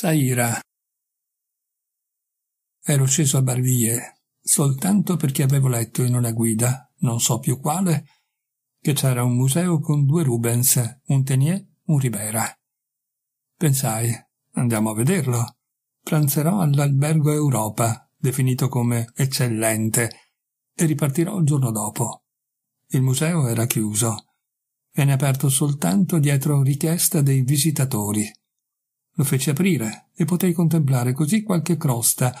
Saira. Ero sceso a Barvie soltanto perché avevo letto in una guida, non so più quale, che c'era un museo con due Rubens, un Tenier, un Ribera. Pensai, andiamo a vederlo. Pranzerò all'albergo Europa, definito come eccellente, e ripartirò il giorno dopo. Il museo era chiuso. Venne aperto soltanto dietro richiesta dei visitatori. Lo feci aprire e potei contemplare così qualche crosta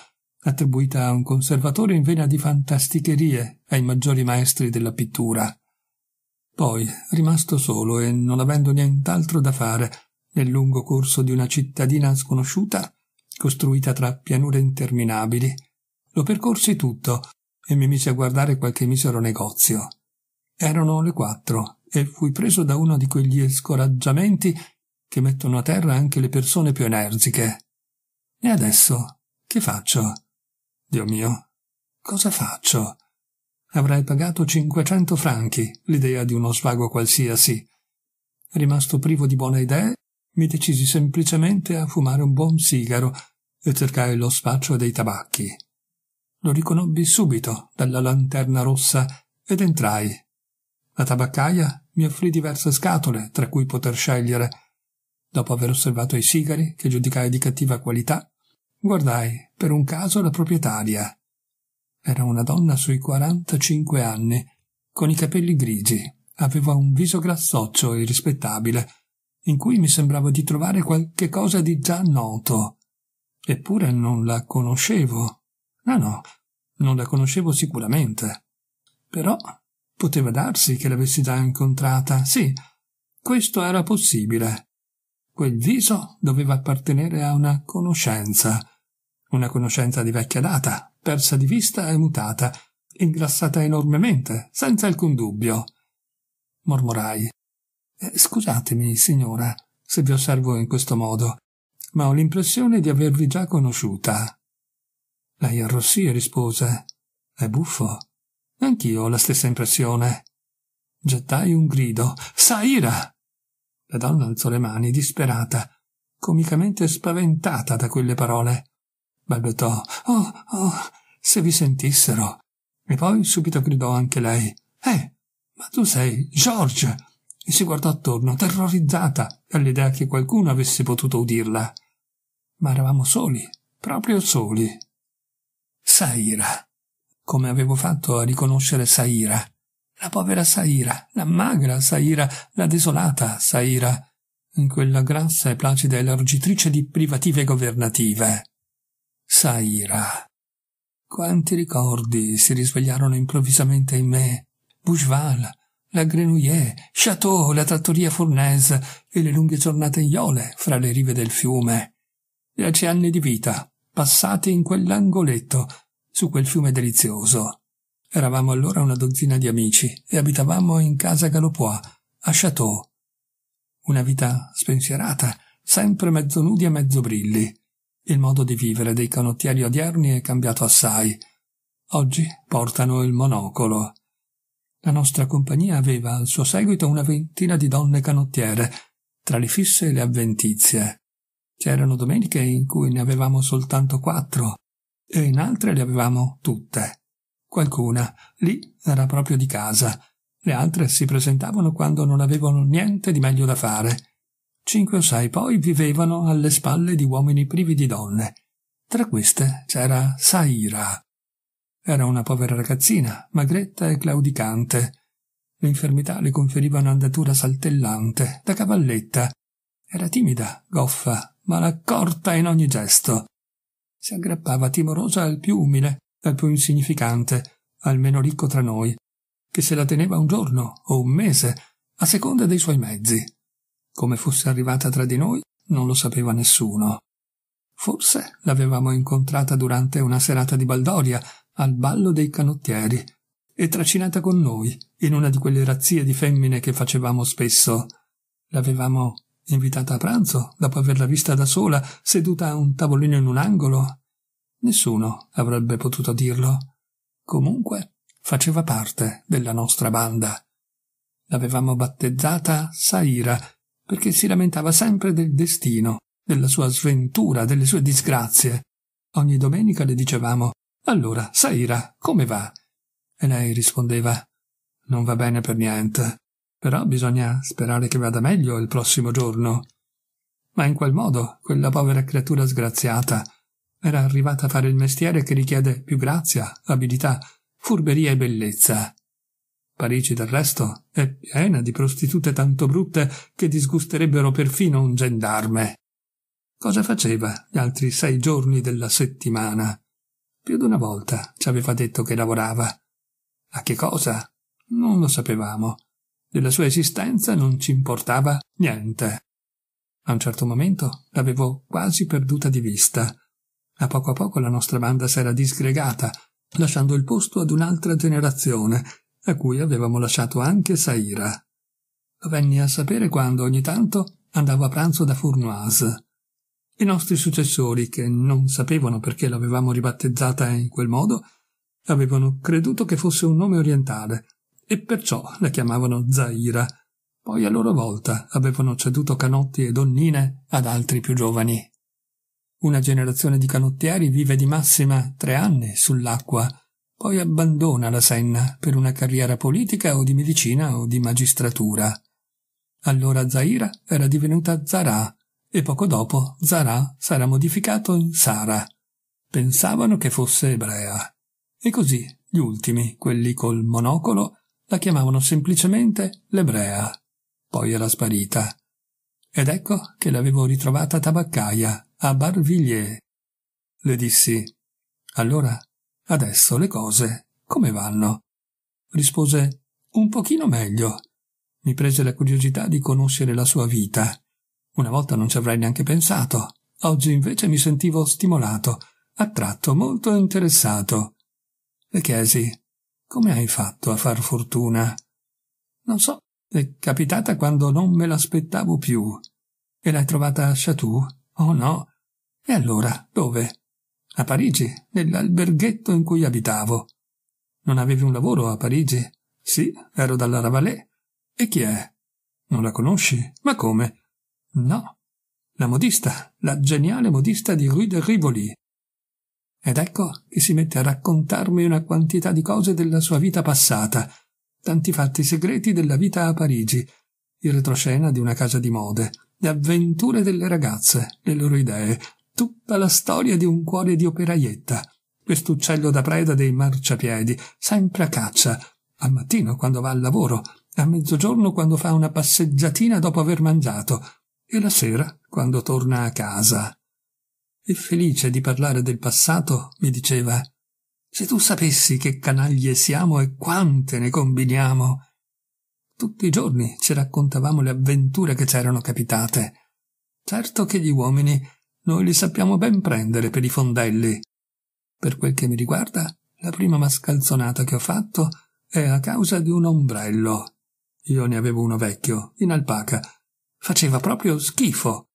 attribuita a un conservatore in vena di fantasticherie ai maggiori maestri della pittura. Poi, rimasto solo e non avendo nient'altro da fare nel lungo corso di una cittadina sconosciuta, costruita tra pianure interminabili, lo percorsi tutto e mi misi a guardare qualche misero negozio. Erano le quattro e fui preso da uno di quegli scoraggiamenti che mettono a terra anche le persone più energiche. E adesso che faccio? Dio mio, cosa faccio? Avrei pagato 500 franchi l'idea di uno svago qualsiasi. Rimasto privo di buone idee, mi decisi semplicemente a fumare un buon sigaro e cercai lo spaccio dei tabacchi. Lo riconobbi subito dalla lanterna rossa ed entrai. La tabaccaia mi offrì diverse scatole tra cui poter scegliere Dopo aver osservato i sigari, che giudicai di cattiva qualità, guardai per un caso la proprietaria. Era una donna sui 45 anni, con i capelli grigi, aveva un viso grassoccio e rispettabile, in cui mi sembrava di trovare qualche cosa di già noto. Eppure non la conoscevo. No, ah, no, non la conoscevo sicuramente. Però poteva darsi che l'avessi già incontrata. Sì, questo era possibile. Quel viso doveva appartenere a una conoscenza, una conoscenza di vecchia data, persa di vista e mutata, ingrassata enormemente, senza alcun dubbio. Mormorai. Eh, scusatemi, signora, se vi osservo in questo modo, ma ho l'impressione di avervi già conosciuta. Lei arrossì e rispose È buffo. Anch'io ho la stessa impressione. Gettai un grido. Saira! La donna alzò le mani, disperata, comicamente spaventata da quelle parole. Balbettò Oh, oh, se vi sentissero. E poi subito gridò anche lei Eh, ma tu sei George! E si guardò attorno, terrorizzata dall'idea che qualcuno avesse potuto udirla. Ma eravamo soli, proprio soli. Saira. Come avevo fatto a riconoscere Saira? La povera Saira, la magra Saira, la desolata Saira, in quella grassa e placida elargitrice di privative governative. Saira. Quanti ricordi si risvegliarono improvvisamente in me. Bougeval, la Grenouille, Chateau, la trattoria Fournaise e le lunghe giornate iole fra le rive del fiume. Dieci anni di vita, passati in quell'angoletto, su quel fiume delizioso. Eravamo allora una dozzina di amici e abitavamo in casa Galopois, a Chateau. Una vita spensierata, sempre mezzo nudi e mezzo brilli. Il modo di vivere dei canottieri odierni è cambiato assai. Oggi portano il monocolo. La nostra compagnia aveva al suo seguito una ventina di donne canottiere, tra le fisse e le avventizie. C'erano domeniche in cui ne avevamo soltanto quattro, e in altre le avevamo tutte qualcuna lì era proprio di casa, le altre si presentavano quando non avevano niente di meglio da fare. Cinque o sei poi vivevano alle spalle di uomini privi di donne. Tra queste c'era Saira. Era una povera ragazzina, magretta e claudicante. le infermità le conferiva un'andatura saltellante, da cavalletta. Era timida, goffa, ma l'accorta in ogni gesto. Si aggrappava timorosa al più umile, al più insignificante, al meno ricco tra noi, che se la teneva un giorno o un mese, a seconda dei suoi mezzi. Come fosse arrivata tra di noi non lo sapeva nessuno. Forse l'avevamo incontrata durante una serata di baldoria al ballo dei canottieri e tracinata con noi in una di quelle razzie di femmine che facevamo spesso. L'avevamo invitata a pranzo dopo averla vista da sola seduta a un tavolino in un angolo Nessuno avrebbe potuto dirlo. Comunque, faceva parte della nostra banda. L'avevamo battezzata Saira perché si lamentava sempre del destino, della sua sventura, delle sue disgrazie. Ogni domenica le dicevamo Allora, Saira, come va? E lei rispondeva Non va bene per niente, però bisogna sperare che vada meglio il prossimo giorno. Ma in quel modo quella povera creatura sgraziata era arrivata a fare il mestiere che richiede più grazia, abilità, furberia e bellezza. Parigi, del resto, è piena di prostitute tanto brutte che disgusterebbero perfino un gendarme. Cosa faceva gli altri sei giorni della settimana? Più di una volta ci aveva detto che lavorava. A che cosa? Non lo sapevamo. Della sua esistenza non ci importava niente. A un certo momento l'avevo quasi perduta di vista a poco a poco la nostra banda s'era disgregata, lasciando il posto ad un'altra generazione, a cui avevamo lasciato anche Saira. Lo venni a sapere quando ogni tanto andavo a pranzo da Fournoise. I nostri successori, che non sapevano perché l'avevamo ribattezzata in quel modo, avevano creduto che fosse un nome orientale e perciò la chiamavano Zaira. Poi a loro volta avevano ceduto canotti e donnine ad altri più giovani. Una generazione di canottieri vive di massima tre anni sull'acqua, poi abbandona la Senna per una carriera politica o di medicina o di magistratura. Allora Zaira era divenuta Zara e poco dopo Zara sarà modificato in Sara. Pensavano che fosse ebrea. E così gli ultimi, quelli col monocolo, la chiamavano semplicemente l'ebrea. Poi era sparita. Ed ecco che l'avevo ritrovata tabaccaia a Barvilliers. Le dissi Allora, adesso le cose come vanno? Rispose Un pochino meglio. Mi prese la curiosità di conoscere la sua vita. Una volta non ci avrei neanche pensato. Oggi invece mi sentivo stimolato, attratto, molto interessato. Le chiesi Come hai fatto a far fortuna? Non so, è capitata quando non me l'aspettavo più. E l'hai trovata a Chatou? Oh no. E allora dove? A Parigi, nell'alberghetto in cui abitavo. Non avevi un lavoro a Parigi? Sì, ero dalla Ravalè. E chi è? Non la conosci? Ma come? No. La modista, la geniale modista di Rue de Rivoli. Ed ecco che si mette a raccontarmi una quantità di cose della sua vita passata, tanti fatti segreti della vita a Parigi, il retroscena di una casa di mode, le avventure delle ragazze, le loro idee, tutta la storia di un cuore di operaietta, quest'uccello da preda dei marciapiedi, sempre a caccia, al mattino quando va al lavoro, a mezzogiorno quando fa una passeggiatina dopo aver mangiato, e la sera quando torna a casa. E felice di parlare del passato, mi diceva se tu sapessi che canaglie siamo e quante ne combiniamo. Tutti i giorni ci raccontavamo le avventure che c'erano capitate. Certo che gli uomini noi li sappiamo ben prendere per i fondelli. Per quel che mi riguarda, la prima mascalzonata che ho fatto è a causa di un ombrello. Io ne avevo uno vecchio, in alpaca. Faceva proprio schifo.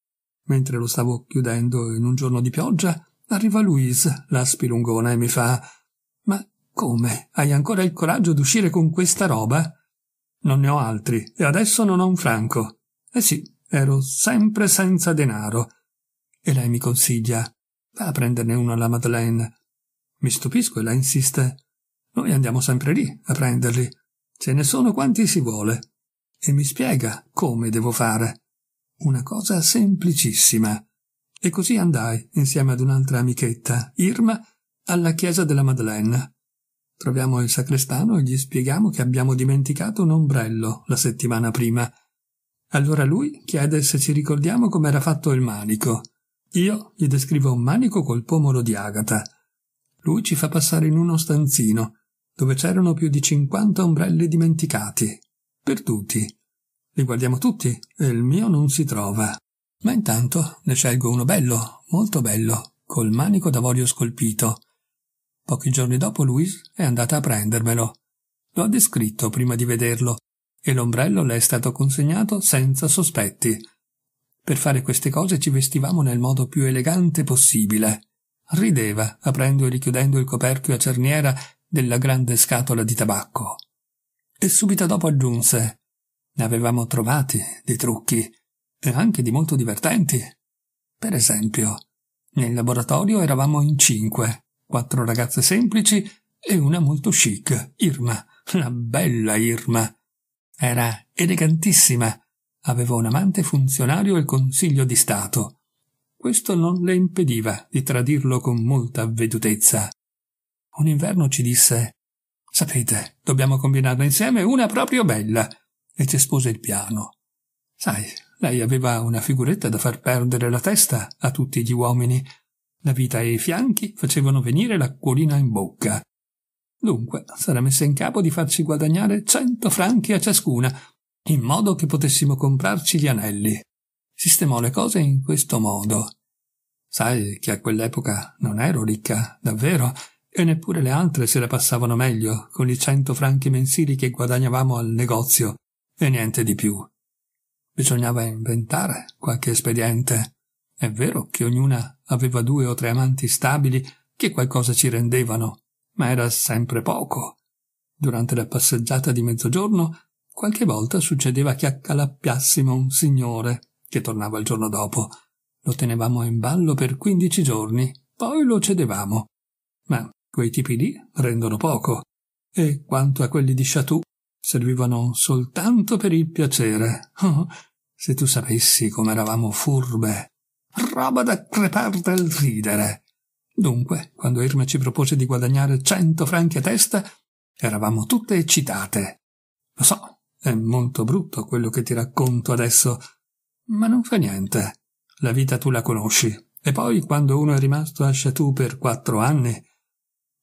Mentre lo stavo chiudendo in un giorno di pioggia, arriva Louise, la spilungona, e mi fa Ma come? Hai ancora il coraggio di uscire con questa roba? Non ne ho altri, e adesso non ho un franco. Eh sì, ero sempre senza denaro. E lei mi consiglia, va a prenderne uno alla Madeleine. Mi stupisco e lei insiste, noi andiamo sempre lì a prenderli. Ce ne sono quanti si vuole. E mi spiega come devo fare. Una cosa semplicissima. E così andai, insieme ad un'altra amichetta, Irma, alla chiesa della Madeleine. Troviamo il sacrestano e gli spieghiamo che abbiamo dimenticato un ombrello la settimana prima. Allora lui chiede se ci ricordiamo com'era fatto il manico. Io gli descrivo un manico col pomolo di agata. Lui ci fa passare in uno stanzino, dove c'erano più di cinquanta ombrelli dimenticati, Per tutti. Li guardiamo tutti e il mio non si trova. Ma intanto ne scelgo uno bello, molto bello, col manico d'avorio scolpito, Pochi giorni dopo Louise è andata a prendermelo. Lo ha descritto prima di vederlo e l'ombrello le è stato consegnato senza sospetti. Per fare queste cose ci vestivamo nel modo più elegante possibile. Rideva, aprendo e richiudendo il coperchio a cerniera della grande scatola di tabacco. E subito dopo aggiunse ne avevamo trovati dei trucchi, e anche di molto divertenti. Per esempio, nel laboratorio eravamo in cinque, quattro ragazze semplici e una molto chic, Irma, la bella Irma. Era elegantissima, aveva un amante funzionario al Consiglio di Stato. Questo non le impediva di tradirlo con molta avvedutezza. Un inverno ci disse Sapete, dobbiamo combinarla insieme una proprio bella, e ci espose il piano. Sai, lei aveva una figuretta da far perdere la testa a tutti gli uomini, la vita e i fianchi facevano venire l'acquolina in bocca. Dunque, s'era messa in capo di farci guadagnare cento franchi a ciascuna, in modo che potessimo comprarci gli anelli. Sistemò le cose in questo modo. Sai che a quell'epoca non ero ricca, davvero, e neppure le altre se la passavano meglio con i cento franchi mensili che guadagnavamo al negozio, e niente di più. Bisognava inventare qualche espediente. È vero che ognuna aveva due o tre amanti stabili che qualcosa ci rendevano, ma era sempre poco. Durante la passeggiata di mezzogiorno, qualche volta succedeva che accalappiassimo un signore, che tornava il giorno dopo. Lo tenevamo in ballo per quindici giorni, poi lo cedevamo. Ma quei tipi lì rendono poco. E quanto a quelli di Chatou, servivano soltanto per il piacere. Oh, se tu sapessi come eravamo furbe roba da crepar dal ridere. Dunque, quando Irma ci propose di guadagnare cento franchi a testa, eravamo tutte eccitate. Lo so, è molto brutto quello che ti racconto adesso, ma non fa niente. La vita tu la conosci. E poi, quando uno è rimasto a Chatou per quattro anni...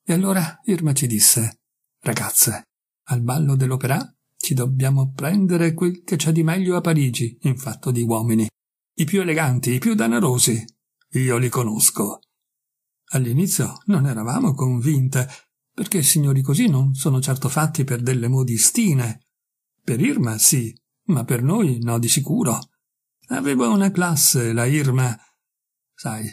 E allora Irma ci disse, ragazze, al ballo dell'opera ci dobbiamo prendere quel che c'è di meglio a Parigi in fatto di uomini i più eleganti, i più danarosi. Io li conosco. All'inizio non eravamo convinte, perché signori così non sono certo fatti per delle modistine. Per Irma sì, ma per noi no di sicuro. Aveva una classe, la Irma. Sai,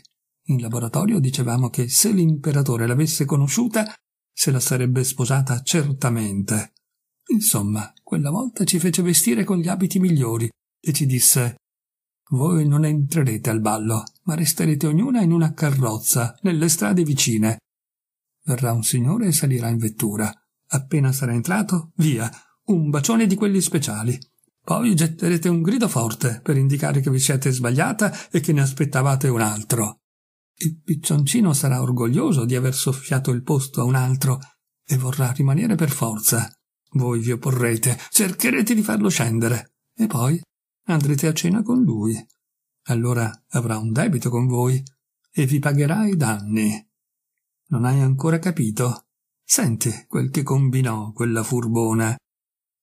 in laboratorio dicevamo che se l'imperatore l'avesse conosciuta, se la sarebbe sposata certamente. Insomma, quella volta ci fece vestire con gli abiti migliori e ci disse voi non entrerete al ballo, ma resterete ognuna in una carrozza, nelle strade vicine. Verrà un signore e salirà in vettura. Appena sarà entrato, via, un bacione di quelli speciali. Poi getterete un grido forte per indicare che vi siete sbagliata e che ne aspettavate un altro. Il piccioncino sarà orgoglioso di aver soffiato il posto a un altro e vorrà rimanere per forza. Voi vi opporrete, cercherete di farlo scendere e poi andrete a cena con lui. Allora avrà un debito con voi e vi pagherà i danni. Non hai ancora capito? Senti quel che combinò quella furbona.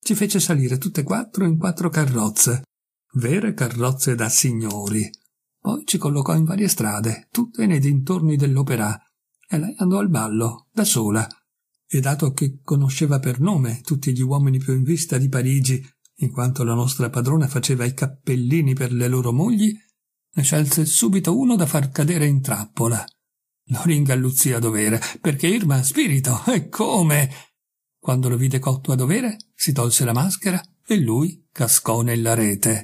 Ci fece salire tutte e quattro in quattro carrozze, vere carrozze da signori. Poi ci collocò in varie strade, tutte nei dintorni dell'opera, e lei andò al ballo, da sola. E dato che conosceva per nome tutti gli uomini più in vista di Parigi in quanto la nostra padrona faceva i cappellini per le loro mogli, ne scelse subito uno da far cadere in trappola. Lo ringalluzzì a dovere, perché Irma, spirito, e come? Quando lo vide cotto a dovere, si tolse la maschera e lui cascò nella rete.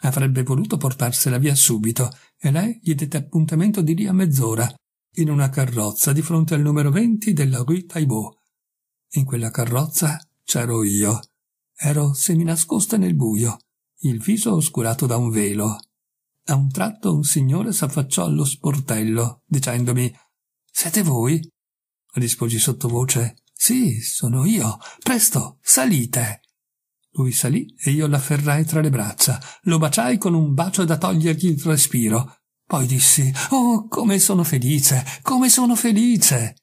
Avrebbe voluto portarsela via subito, e lei gli dette appuntamento di lì a mezz'ora, in una carrozza di fronte al numero 20 della Rue Taibot. In quella carrozza c'ero io. Ero seminascosta nel buio, il viso oscurato da un velo. A un tratto un signore s'affacciò allo sportello, dicendomi Siete voi? risposi sottovoce. Sì, sono io. Presto, salite. Lui salì e io l'afferrai tra le braccia, lo baciai con un bacio da togliergli il respiro. Poi dissi Oh, come sono felice, come sono felice.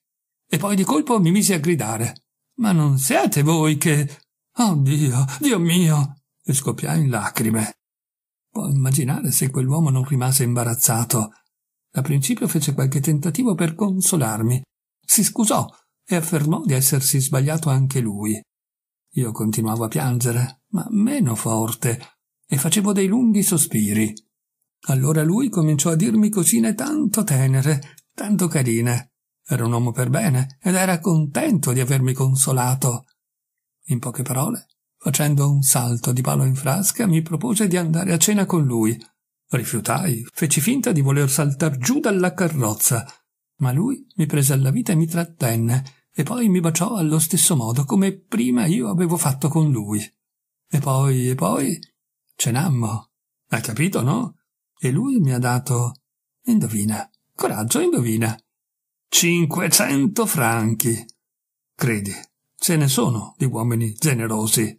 E poi di colpo mi misi a gridare. Ma non siete voi che Oh Dio, Dio mio! e scoppiai in lacrime. Può immaginare se quell'uomo non rimase imbarazzato. Da principio fece qualche tentativo per consolarmi. Si scusò e affermò di essersi sbagliato anche lui. Io continuavo a piangere, ma meno forte, e facevo dei lunghi sospiri. Allora lui cominciò a dirmi cosine tanto tenere, tanto carine. Era un uomo per bene ed era contento di avermi consolato. In poche parole, facendo un salto di palo in frasca, mi propose di andare a cena con lui. Rifiutai, feci finta di voler saltar giù dalla carrozza, ma lui mi prese alla vita e mi trattenne, e poi mi baciò allo stesso modo come prima io avevo fatto con lui. E poi, e poi, cenammo. Hai capito, no? E lui mi ha dato... Indovina. Coraggio, indovina. Cinquecento franchi. Credi, Ce ne sono di uomini generosi.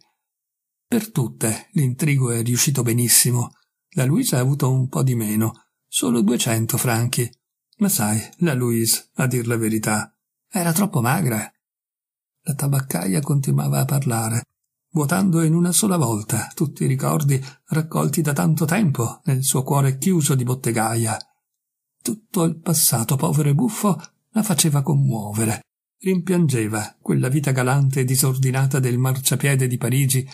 Per tutte l'intrigo è riuscito benissimo. La Luisa ha avuto un po' di meno, solo 200 franchi. Ma sai, la Louise, a dir la verità, era troppo magra. La tabaccaia continuava a parlare, vuotando in una sola volta tutti i ricordi raccolti da tanto tempo nel suo cuore chiuso di bottegaia. Tutto il passato povero e buffo la faceva commuovere, rimpiangeva quella vita galante e disordinata del marciapiede di Parigi,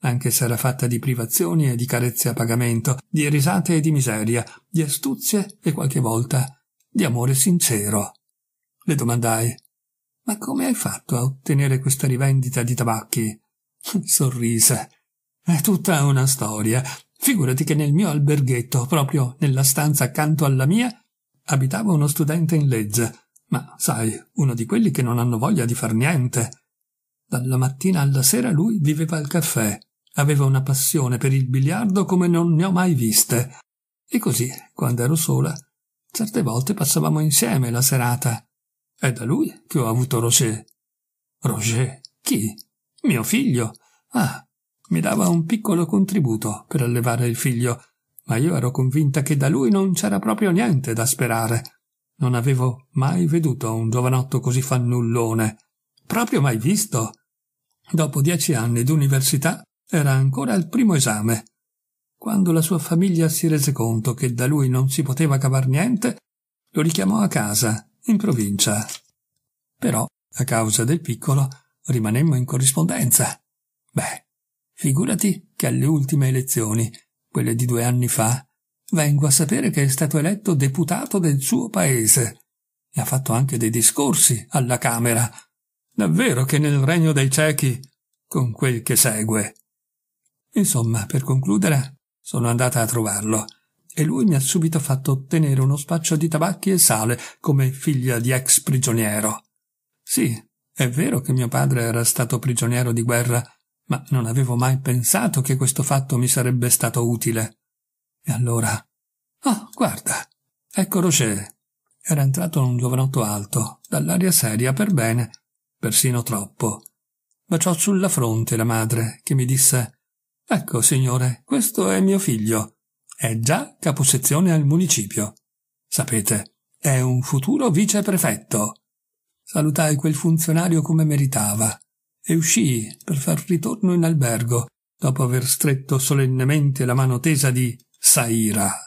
anche se era fatta di privazioni e di carezze a pagamento, di risate e di miseria, di astuzie e qualche volta di amore sincero. Le domandai Ma come hai fatto a ottenere questa rivendita di tabacchi? Sorrise. È tutta una storia. Figurati che nel mio alberghetto, proprio nella stanza accanto alla mia, abitava uno studente in legge ma sai, uno di quelli che non hanno voglia di far niente. Dalla mattina alla sera lui viveva al caffè, aveva una passione per il biliardo come non ne ho mai viste. E così, quando ero sola, certe volte passavamo insieme la serata. È da lui che ho avuto Roger. Roger? Chi? Mio figlio. Ah, mi dava un piccolo contributo per allevare il figlio, ma io ero convinta che da lui non c'era proprio niente da sperare. Non avevo mai veduto un giovanotto così fannullone. Proprio mai visto. Dopo dieci anni d'università era ancora al primo esame. Quando la sua famiglia si rese conto che da lui non si poteva cavar niente, lo richiamò a casa, in provincia. Però, a causa del piccolo, rimanemmo in corrispondenza. Beh, figurati che alle ultime elezioni, quelle di due anni fa, vengo a sapere che è stato eletto deputato del suo paese e ha fatto anche dei discorsi alla Camera. Davvero che nel regno dei ciechi, con quel che segue. Insomma, per concludere, sono andata a trovarlo e lui mi ha subito fatto ottenere uno spaccio di tabacchi e sale come figlia di ex prigioniero. Sì, è vero che mio padre era stato prigioniero di guerra, ma non avevo mai pensato che questo fatto mi sarebbe stato utile. E allora... Ah, guarda! Ecco Roger! Era entrato un giovanotto alto, dall'aria seria per bene, persino troppo. Baciò sulla fronte la madre, che mi disse Ecco, signore, questo è mio figlio. È già caposezione al municipio. Sapete, è un futuro viceprefetto. Salutai quel funzionario come meritava e uscii per far ritorno in albergo dopo aver stretto solennemente la mano tesa di 塞伊拉。